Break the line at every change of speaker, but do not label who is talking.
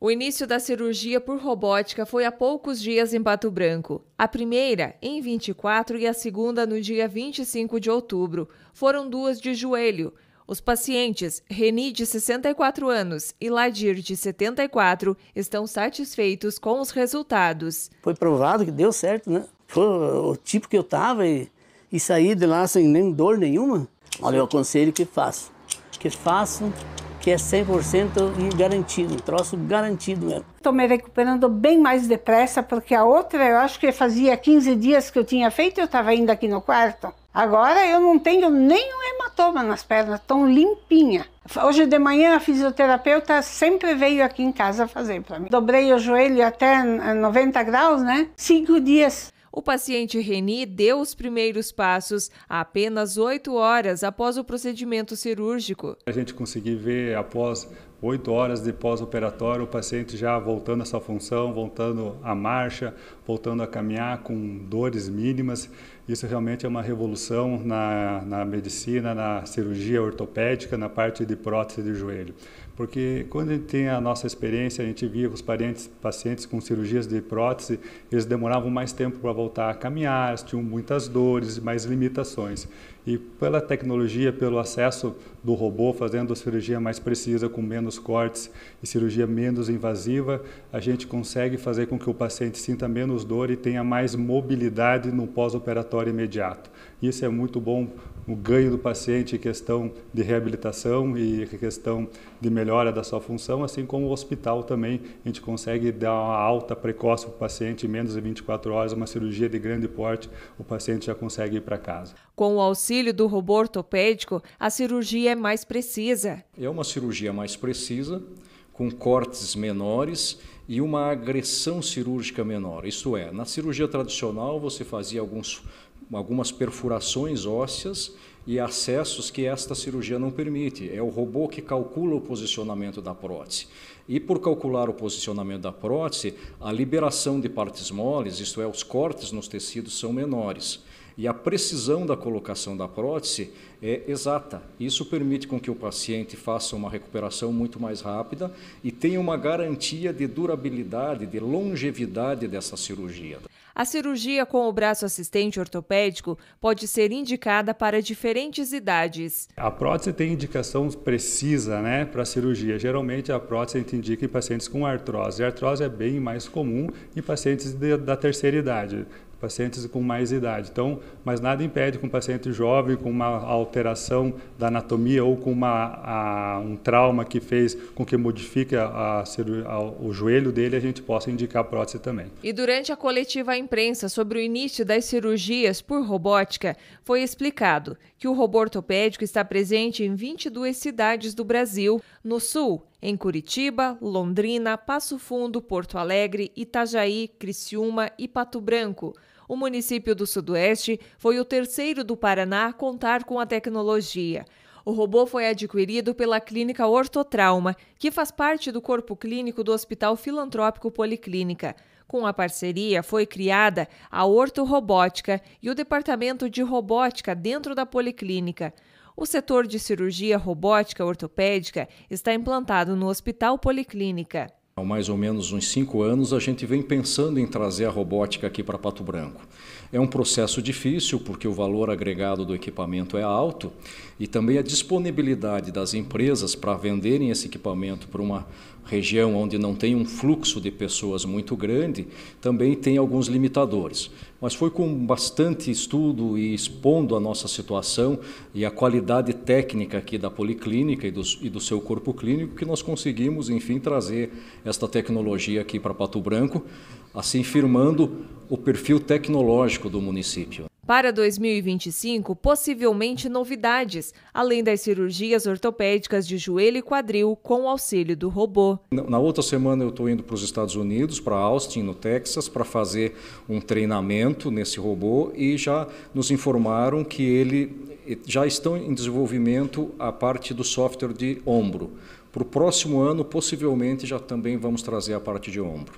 O início da cirurgia por robótica foi há poucos dias em Pato Branco. A primeira, em 24, e a segunda, no dia 25 de outubro. Foram duas de joelho. Os pacientes, Reni, de 64 anos, e Ladir, de 74, estão satisfeitos com os resultados.
Foi provado que deu certo, né? Foi o tipo que eu estava e, e saí de lá sem nem dor nenhuma. Olha, eu aconselho que façam. Que façam, que é 100% garantido, um troço garantido mesmo.
Estou me recuperando bem mais depressa, porque a outra, eu acho que fazia 15 dias que eu tinha feito e eu estava ainda aqui no quarto. Agora eu não tenho nenhum hematoma nas pernas, tão limpinha. Hoje de manhã a fisioterapeuta sempre veio aqui em casa fazer para mim. Dobrei o joelho até 90 graus, né? Cinco dias. O paciente Reni deu os primeiros passos apenas oito horas após o procedimento cirúrgico.
A gente conseguiu ver após Oito horas de pós-operatório, o paciente já voltando à sua função, voltando à marcha, voltando a caminhar com dores mínimas. Isso realmente é uma revolução na, na medicina, na cirurgia ortopédica, na parte de prótese de joelho. Porque quando a gente tem a nossa experiência, a gente via os parentes, pacientes com cirurgias de prótese, eles demoravam mais tempo para voltar a caminhar, tinham muitas dores, mais limitações. E pela tecnologia, pelo acesso do robô, fazendo a cirurgia mais precisa, com menos cortes e cirurgia menos invasiva, a gente consegue fazer com que o paciente sinta menos dor e tenha mais mobilidade no pós-operatório imediato. Isso é muito bom, o ganho do paciente em questão de reabilitação e questão de melhora da sua função, assim como o hospital também, a gente consegue dar uma alta precoce para o paciente, em menos de 24 horas, uma cirurgia de grande porte, o paciente já consegue ir para casa.
Com o auxílio do robô ortopédico, a cirurgia é mais precisa.
É uma cirurgia mais precisa, com cortes menores e uma agressão cirúrgica menor. Isto é, na cirurgia tradicional você fazia alguns, algumas perfurações ósseas e acessos que esta cirurgia não permite. É o robô que calcula o posicionamento da prótese. E por calcular o posicionamento da prótese, a liberação de partes moles, isto é, os cortes nos tecidos, são menores e a precisão da colocação da prótese é exata. Isso permite com que o paciente faça uma recuperação muito mais rápida e tenha uma garantia de durabilidade, de longevidade dessa cirurgia.
A cirurgia com o braço assistente ortopédico pode ser indicada para diferentes idades.
A prótese tem indicação precisa né, para a cirurgia. Geralmente a prótese a gente indica em pacientes com artrose. A artrose é bem mais comum em pacientes de, da terceira idade pacientes com mais idade. Então, mas nada impede que um paciente jovem com uma alteração da anatomia ou com uma, a, um trauma que fez com que modifique a, a, o joelho dele, a gente possa indicar prótese também.
E durante a coletiva à imprensa sobre o início das cirurgias por robótica, foi explicado que o robô ortopédico está presente em 22 cidades do Brasil. No Sul, em Curitiba, Londrina, Passo Fundo, Porto Alegre, Itajaí, Criciúma e Pato Branco. O município do Sudoeste foi o terceiro do Paraná a contar com a tecnologia. O robô foi adquirido pela Clínica Ortotrauma, que faz parte do corpo clínico do Hospital Filantrópico Policlínica. Com a parceria, foi criada a Ortorobótica e o Departamento de Robótica dentro da Policlínica. O setor de cirurgia robótica ortopédica está implantado no Hospital Policlínica.
Há mais ou menos uns cinco anos a gente vem pensando em trazer a robótica aqui para Pato Branco. É um processo difícil porque o valor agregado do equipamento é alto e também a disponibilidade das empresas para venderem esse equipamento para uma região onde não tem um fluxo de pessoas muito grande, também tem alguns limitadores. Mas foi com bastante estudo e expondo a nossa situação e a qualidade técnica aqui da policlínica e do, e do seu corpo clínico que nós conseguimos, enfim, trazer esta tecnologia aqui para Pato Branco, assim firmando o perfil tecnológico do município.
Para 2025, possivelmente novidades, além das cirurgias ortopédicas de joelho e quadril com o auxílio do robô.
Na outra semana eu estou indo para os Estados Unidos, para Austin, no Texas, para fazer um treinamento nesse robô e já nos informaram que ele já estão em desenvolvimento a parte do software de ombro. Para o próximo ano, possivelmente já também vamos trazer a parte de ombro.